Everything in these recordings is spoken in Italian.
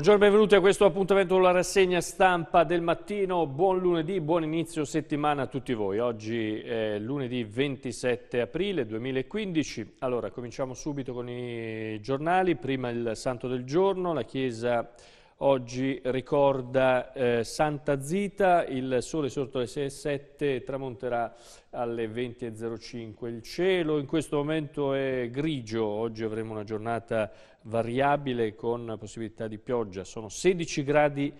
Buongiorno e benvenuti a questo appuntamento con la rassegna stampa del mattino. Buon lunedì, buon inizio settimana a tutti voi. Oggi è lunedì 27 aprile 2015. Allora, cominciamo subito con i giornali. Prima il santo del giorno, la chiesa Oggi ricorda eh, Santa Zita, il sole sorto alle 6.07 tramonterà alle 20.05. Il cielo in questo momento è grigio, oggi avremo una giornata variabile con possibilità di pioggia. Sono 16 gradi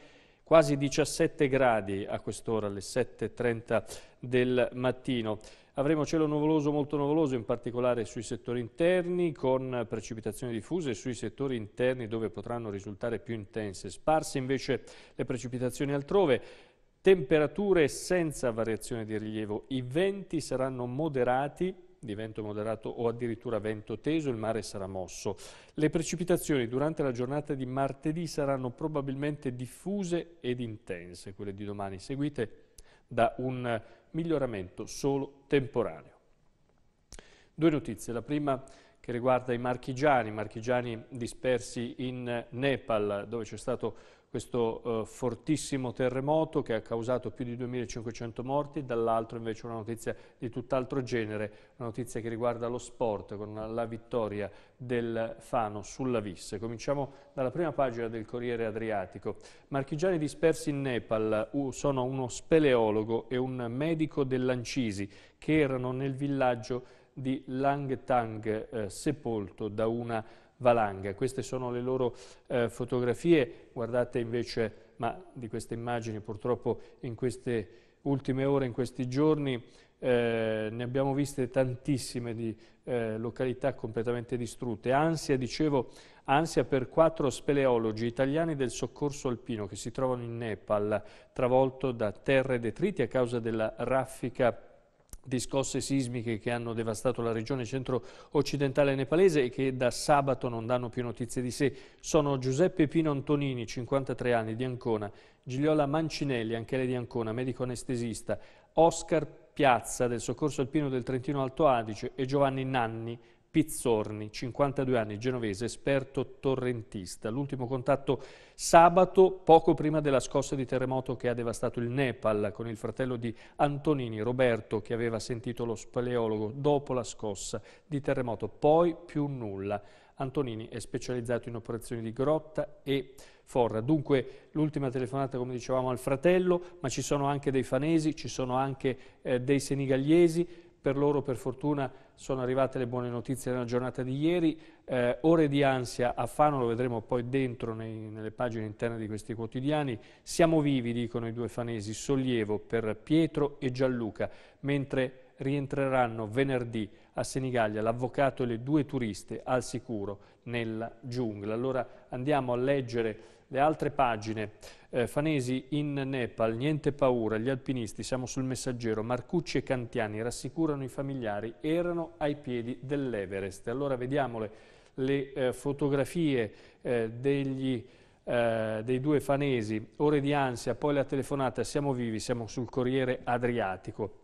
quasi 17 gradi a quest'ora, alle 7.30 del mattino. Avremo cielo nuvoloso, molto nuvoloso, in particolare sui settori interni, con precipitazioni diffuse sui settori interni dove potranno risultare più intense. Sparse invece le precipitazioni altrove. Temperature senza variazione di rilievo. I venti saranno moderati di vento moderato o addirittura vento teso, il mare sarà mosso. Le precipitazioni durante la giornata di martedì saranno probabilmente diffuse ed intense, quelle di domani, seguite da un miglioramento solo temporaneo. Due notizie. La prima che riguarda i marchigiani, marchigiani dispersi in Nepal dove c'è stato questo eh, fortissimo terremoto che ha causato più di 2.500 morti, dall'altro invece una notizia di tutt'altro genere, una notizia che riguarda lo sport con la vittoria del Fano sulla Visse. Cominciamo dalla prima pagina del Corriere Adriatico. Marchigiani dispersi in Nepal sono uno speleologo e un medico dell'Ancisi che erano nel villaggio di di Lang Tang eh, sepolto da una valanga. Queste sono le loro eh, fotografie, guardate invece, ma di queste immagini purtroppo in queste ultime ore, in questi giorni, eh, ne abbiamo viste tantissime di eh, località completamente distrutte. Ansia, dicevo, ansia per quattro speleologi italiani del soccorso alpino che si trovano in Nepal, travolto da terre e detriti a causa della raffica di scosse sismiche che hanno devastato la regione centro-occidentale nepalese e che da sabato non danno più notizie di sé sono Giuseppe Pino Antonini, 53 anni, di Ancona, Gigliola Mancinelli, anche lei di Ancona, medico anestesista, Oscar Piazza del Soccorso Alpino del Trentino Alto Adige e Giovanni Nanni, Pizzorni, 52 anni, genovese, esperto torrentista. L'ultimo contatto sabato, poco prima della scossa di terremoto che ha devastato il Nepal, con il fratello di Antonini, Roberto, che aveva sentito lo speleologo dopo la scossa di terremoto. Poi più nulla. Antonini è specializzato in operazioni di grotta e forra. Dunque l'ultima telefonata, come dicevamo, al fratello, ma ci sono anche dei fanesi, ci sono anche eh, dei senigaliesi, per loro per fortuna sono arrivate le buone notizie nella giornata di ieri, eh, ore di ansia a Fano, lo vedremo poi dentro nei, nelle pagine interne di questi quotidiani, siamo vivi dicono i due fanesi, sollievo per Pietro e Gianluca, mentre rientreranno venerdì a Senigallia l'avvocato e le due turiste al sicuro nella giungla. Allora andiamo a leggere le altre pagine, eh, Fanesi in Nepal, niente paura, gli alpinisti, siamo sul messaggero, Marcucci e Cantiani rassicurano i familiari, erano ai piedi dell'Everest. Allora vediamole le eh, fotografie eh, degli, eh, dei due fanesi, ore di ansia, poi la telefonata, siamo vivi, siamo sul Corriere Adriatico.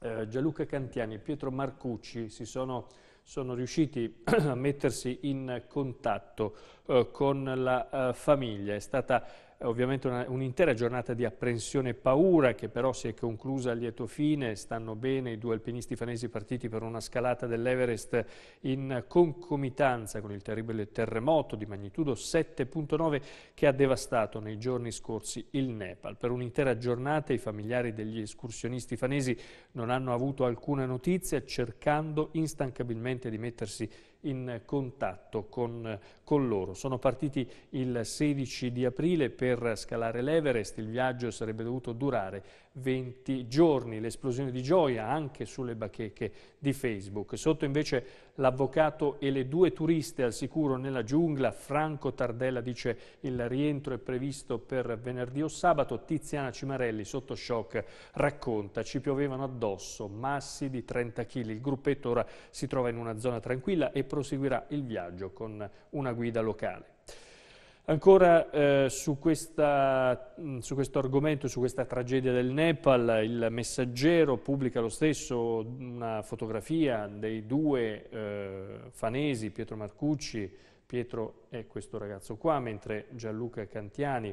Eh, Gianluca Cantiani e Pietro Marcucci si sono sono riusciti a mettersi in contatto eh, con la eh, famiglia. È stata ovviamente un'intera giornata di apprensione e paura che però si è conclusa a lieto fine, stanno bene i due alpinisti fanesi partiti per una scalata dell'Everest in concomitanza con il terribile terremoto di magnitudo 7.9 che ha devastato nei giorni scorsi il Nepal. Per un'intera giornata i familiari degli escursionisti fanesi non hanno avuto alcuna notizia cercando instancabilmente di mettersi in in contatto con, con loro. Sono partiti il 16 di aprile per scalare l'Everest, il viaggio sarebbe dovuto durare 20 giorni, l'esplosione di gioia anche sulle bacheche di Facebook. Sotto invece l'avvocato e le due turiste al sicuro nella giungla. Franco Tardella dice il rientro è previsto per venerdì o sabato. Tiziana Cimarelli, sotto shock, racconta ci piovevano addosso massi di 30 kg. Il gruppetto ora si trova in una zona tranquilla e proseguirà il viaggio con una guida locale. Ancora eh, su, questa, mm, su, questo argomento, su questa tragedia del Nepal, il messaggero pubblica lo stesso una fotografia dei due eh, fanesi, Pietro Marcucci, Pietro è questo ragazzo qua, mentre Gianluca Cantiani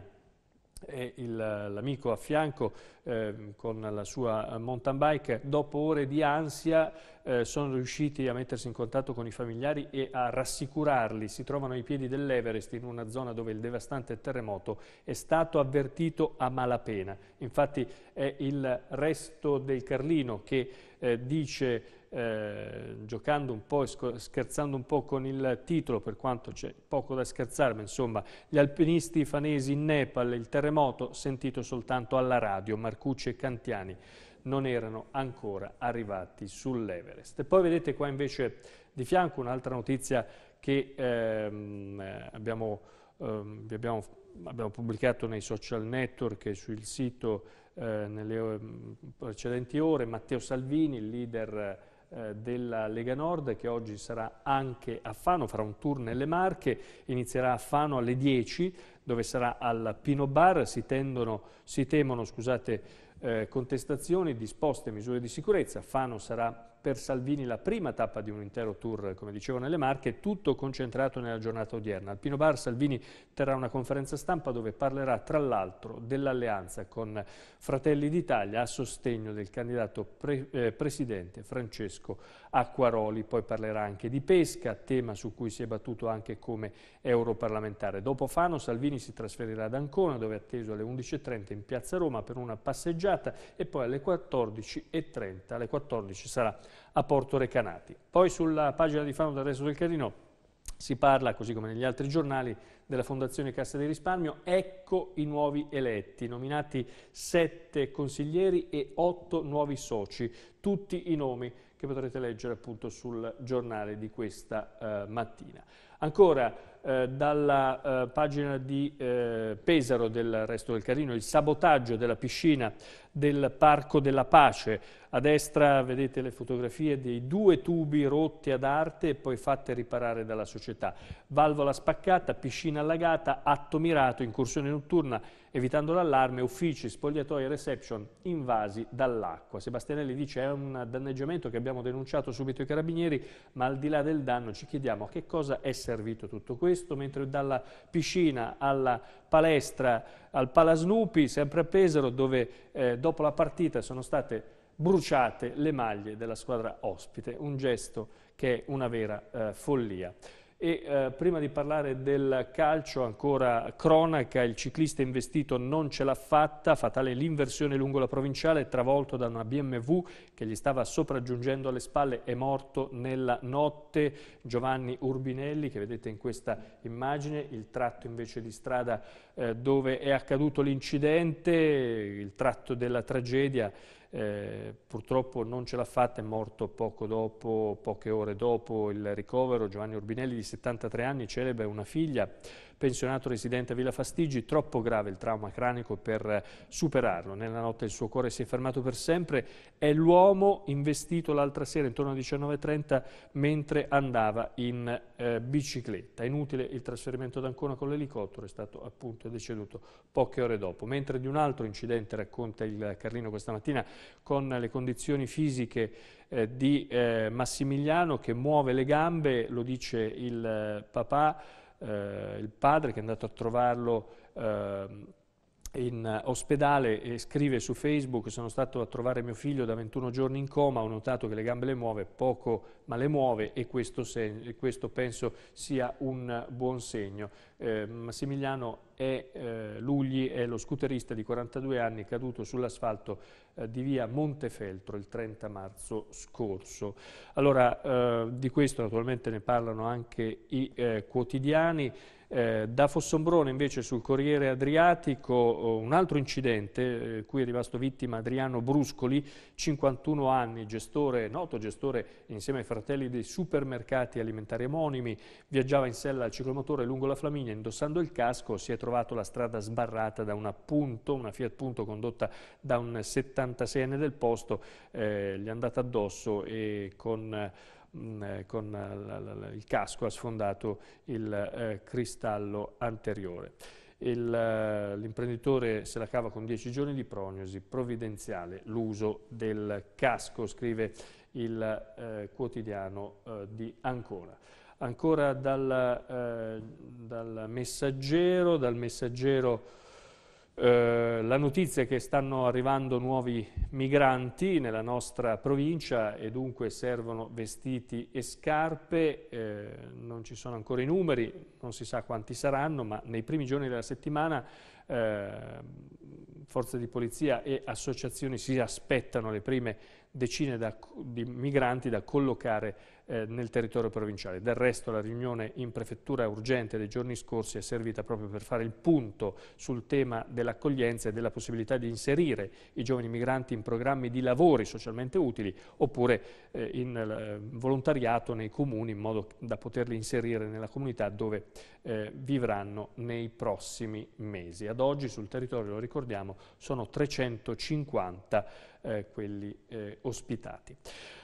e l'amico a fianco eh, con la sua mountain bike, dopo ore di ansia eh, sono riusciti a mettersi in contatto con i familiari e a rassicurarli. Si trovano ai piedi dell'Everest in una zona dove il devastante terremoto è stato avvertito a malapena. Infatti è il resto del Carlino che eh, dice eh, giocando un po' e scherzando un po' con il titolo, per quanto c'è poco da scherzare, ma insomma, gli alpinisti fanesi in Nepal, il terremoto sentito soltanto alla radio, Marcucci e Cantiani non erano ancora arrivati sull'Everest. E poi vedete qua invece di fianco un'altra notizia che ehm, eh, abbiamo, ehm, abbiamo, abbiamo, pubblicato nei social network e sul sito eh, nelle mm, precedenti ore, Matteo Salvini, il leader eh, della Lega Nord che oggi sarà anche a Fano, farà un tour nelle Marche, inizierà a Fano alle 10 dove sarà al Pino Bar, si, tendono, si temono scusate, eh, contestazioni disposte a misure di sicurezza, Fano sarà per Salvini la prima tappa di un intero tour, come dicevo, nelle Marche, tutto concentrato nella giornata odierna. Al Pino Bar Salvini terrà una conferenza stampa dove parlerà tra l'altro dell'alleanza con Fratelli d'Italia a sostegno del candidato pre eh, presidente Francesco Acquaroli. Poi parlerà anche di pesca, tema su cui si è battuto anche come europarlamentare. Dopo Fano Salvini si trasferirà ad Ancona dove è atteso alle 11.30 in piazza Roma per una passeggiata e poi alle 14.30 alle 14 sarà a Porto Recanati. Poi sulla pagina di Fano del resto del Carino si parla, così come negli altri giornali, della Fondazione Cassa di Risparmio. Ecco i nuovi eletti, nominati sette consiglieri e otto nuovi soci. Tutti i nomi che potrete leggere appunto sul giornale di questa eh, mattina. Ancora eh, dalla eh, pagina di eh, Pesaro del Resto del Carino, il sabotaggio della piscina del Parco della Pace. A destra vedete le fotografie dei due tubi rotti ad arte e poi fatte riparare dalla società. Valvola spaccata, piscina allagata, atto mirato, incursione notturna, evitando l'allarme, uffici, spogliatoi e reception invasi dall'acqua. Sebastianelli dice è un danneggiamento che abbiamo denunciato subito ai carabinieri, ma al di là del danno ci chiediamo a che cosa è servito tutto questo, mentre dalla piscina alla palestra al Palasnupi, sempre a Pesaro, dove eh, dopo la partita sono state bruciate le maglie della squadra ospite, un gesto che è una vera eh, follia. E eh, prima di parlare del calcio, ancora cronaca, il ciclista investito non ce l'ha fatta, fatale l'inversione lungo la provinciale, travolto da una BMW che gli stava sopraggiungendo alle spalle, è morto nella notte. Giovanni Urbinelli, che vedete in questa immagine, il tratto invece di strada eh, dove è accaduto l'incidente, il tratto della tragedia, eh, purtroppo non ce l'ha fatta, è morto poco dopo, poche ore dopo il ricovero, Giovanni Urbinelli di 73 anni, celebre una figlia, pensionato residente a Villa Fastigi, troppo grave il trauma cranico per superarlo, nella notte il suo cuore si è fermato per sempre, è l'uomo investito l'altra sera intorno alle 19.30 mentre andava in eh, bicicletta, inutile il trasferimento ad Ancona con l'elicottero, è stato appunto deceduto poche ore dopo, mentre di un altro incidente racconta il Carlino questa mattina, con le condizioni fisiche eh, di eh, Massimiliano che muove le gambe, lo dice il eh, papà, eh, il padre che è andato a trovarlo ehm, in ospedale e scrive su Facebook sono stato a trovare mio figlio da 21 giorni in coma, ho notato che le gambe le muove, poco ma le muove e questo, questo penso sia un buon segno. Eh, Massimiliano è, eh, Lugli è lo scooterista di 42 anni caduto sull'asfalto eh, di via Montefeltro il 30 marzo scorso. Allora, eh, di questo naturalmente ne parlano anche i eh, quotidiani. Eh, da Fossombrone invece sul Corriere Adriatico eh, un altro incidente, eh, cui è rimasto vittima Adriano Bruscoli, 51 anni, gestore, noto gestore insieme ai fratelli fratelli dei supermercati alimentari omonimi, viaggiava in sella al ciclomotore lungo la Flaminia, indossando il casco si è trovato la strada sbarrata da una Punto, una Fiat Punto condotta da un 76enne del posto, eh, gli è andata addosso e con mm, eh, con il casco ha sfondato il eh, cristallo anteriore. Eh, l'imprenditore se la cava con 10 giorni di prognosi provvidenziale l'uso del casco, scrive il eh, quotidiano eh, di Ancona. Ancora dal, eh, dal messaggero, dal messaggero eh, la notizia è che stanno arrivando nuovi migranti nella nostra provincia e dunque servono vestiti e scarpe, eh, non ci sono ancora i numeri, non si sa quanti saranno, ma nei primi giorni della settimana eh, forze di polizia e associazioni si aspettano le prime decine da, di migranti da collocare eh, nel territorio provinciale. Del resto la riunione in prefettura urgente dei giorni scorsi è servita proprio per fare il punto sul tema dell'accoglienza e della possibilità di inserire i giovani migranti in programmi di lavori socialmente utili oppure eh, in eh, volontariato nei comuni in modo da poterli inserire nella comunità dove eh, vivranno nei prossimi mesi. Ad oggi sul territorio, lo ricordiamo, sono 350 eh, quelli eh, ospitati.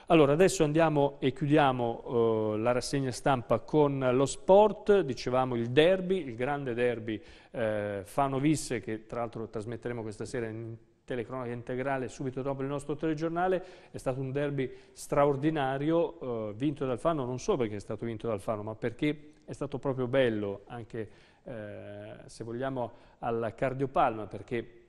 Allora, adesso andiamo e chiudiamo eh, la rassegna stampa con lo sport, dicevamo il derby, il grande derby eh, Fano-Visse, che tra l'altro trasmetteremo questa sera in telecronaca integrale subito dopo il nostro telegiornale, è stato un derby straordinario, eh, vinto dal Fano non solo perché è stato vinto dal Fano, ma perché è stato proprio bello anche, eh, se vogliamo, alla cardiopalma, perché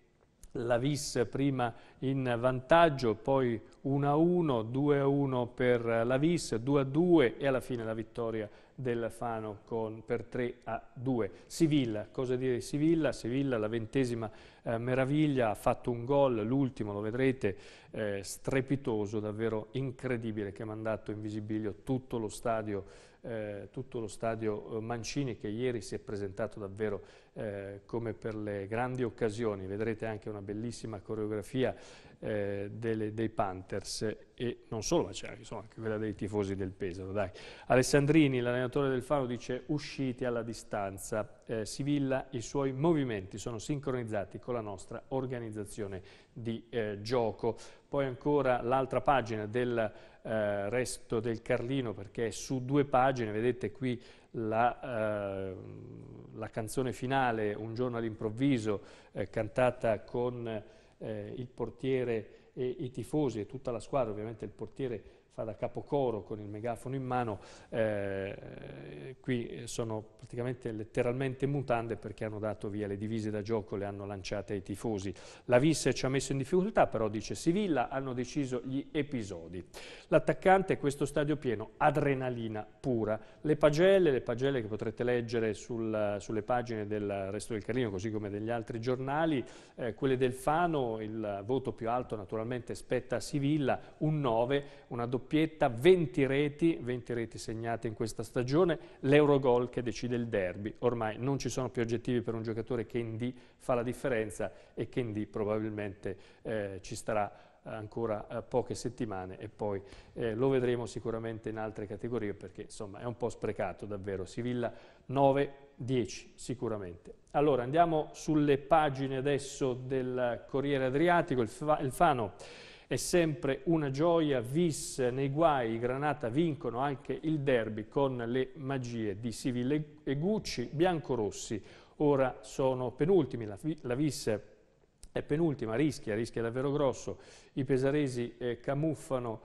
la Vis prima in vantaggio, poi 1-1, 2-1 per la Vis, 2-2 e alla fine la vittoria del Fano con, per 3-2. Sivilla, cosa dire di Sivilla? Sivilla la ventesima eh, meraviglia, ha fatto un gol, l'ultimo lo vedrete, eh, strepitoso, davvero incredibile, che ha mandato in visibilio tutto lo stadio eh, tutto lo stadio eh, Mancini che ieri si è presentato davvero eh, come per le grandi occasioni. Vedrete anche una bellissima coreografia eh, delle, dei Panthers e non solo, ma c'è anche quella dei tifosi del Pesaro. Dai. Alessandrini, l'allenatore del Faro, dice usciti alla distanza. Eh, Sivilla, i suoi movimenti sono sincronizzati con la nostra organizzazione di eh, gioco. Poi ancora l'altra pagina del eh, resto del Carlino perché su due pagine, vedete qui la, eh, la canzone finale, Un giorno all'improvviso, eh, cantata con eh, il portiere e i tifosi e tutta la squadra, ovviamente il portiere fa da capocoro con il megafono in mano, eh, qui sono praticamente letteralmente mutande perché hanno dato via le divise da gioco, le hanno lanciate ai tifosi. La Visse ci ha messo in difficoltà, però dice Sivilla, hanno deciso gli episodi. L'attaccante è questo stadio pieno, adrenalina pura. Le pagelle, le pagelle che potrete leggere sul, sulle pagine del Resto del Carlino, così come degli altri giornali, eh, quelle del Fano, il voto più alto naturalmente spetta a Sivilla, un 9, una doppia doppietta, 20 reti, 20 reti segnate in questa stagione, l'Eurogol che decide il derby. Ormai non ci sono più aggettivi per un giocatore che in D fa la differenza e che in D probabilmente eh, ci starà ancora eh, poche settimane e poi eh, lo vedremo sicuramente in altre categorie perché insomma è un po' sprecato davvero. Sivilla 9-10 sicuramente. Allora andiamo sulle pagine adesso del Corriere Adriatico, il, fa il Fano è sempre una gioia, vis nei guai, i Granata vincono anche il derby con le magie di Siville e Gucci, biancorossi ora sono penultimi, la, la vis è penultima, rischia, rischia davvero grosso, i pesaresi eh, camuffano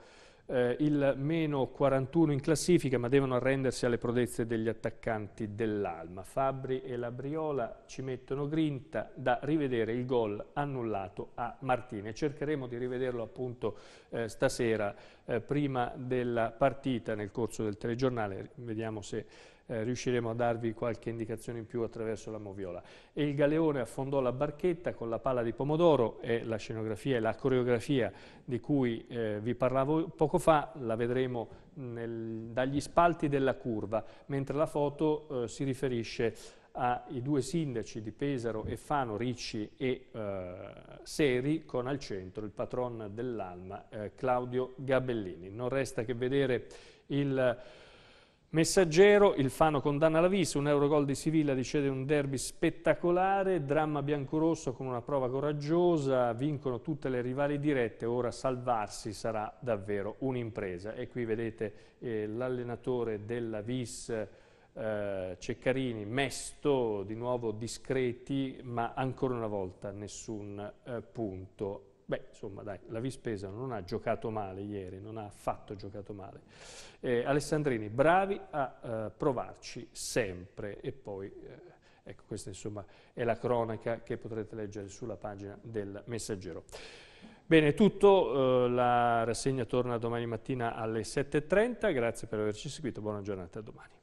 eh, il meno 41 in classifica, ma devono arrendersi alle prodezze degli attaccanti dell'Alma. Fabri e Labriola ci mettono grinta da rivedere il gol annullato a Martini. Cercheremo di rivederlo appunto eh, stasera, eh, prima della partita, nel corso del telegiornale. Vediamo se eh, riusciremo a darvi qualche indicazione in più attraverso la moviola. E il galeone affondò la barchetta con la palla di pomodoro e la scenografia e la coreografia di cui eh, vi parlavo poco fa la vedremo nel, dagli spalti della curva, mentre la foto eh, si riferisce ai due sindaci di Pesaro e Fano, Ricci e eh, Seri, con al centro il patron dell'Alma, eh, Claudio Gabellini. Non resta che vedere il Messaggero, il Fano condanna la vis, un Eurogol di Siviglia riceve un derby spettacolare, dramma biancorosso con una prova coraggiosa, vincono tutte le rivali dirette, ora salvarsi sarà davvero un'impresa. E qui vedete eh, l'allenatore della vis eh, Ceccarini, mesto, di nuovo discreti, ma ancora una volta nessun eh, punto Beh, insomma, dai, la Vispesa non ha giocato male ieri, non ha affatto giocato male. Eh, Alessandrini, bravi a eh, provarci sempre. E poi, eh, ecco, questa insomma è la cronaca che potrete leggere sulla pagina del Messaggero. Bene, tutto. Eh, la rassegna torna domani mattina alle 7.30. Grazie per averci seguito. Buona giornata a domani.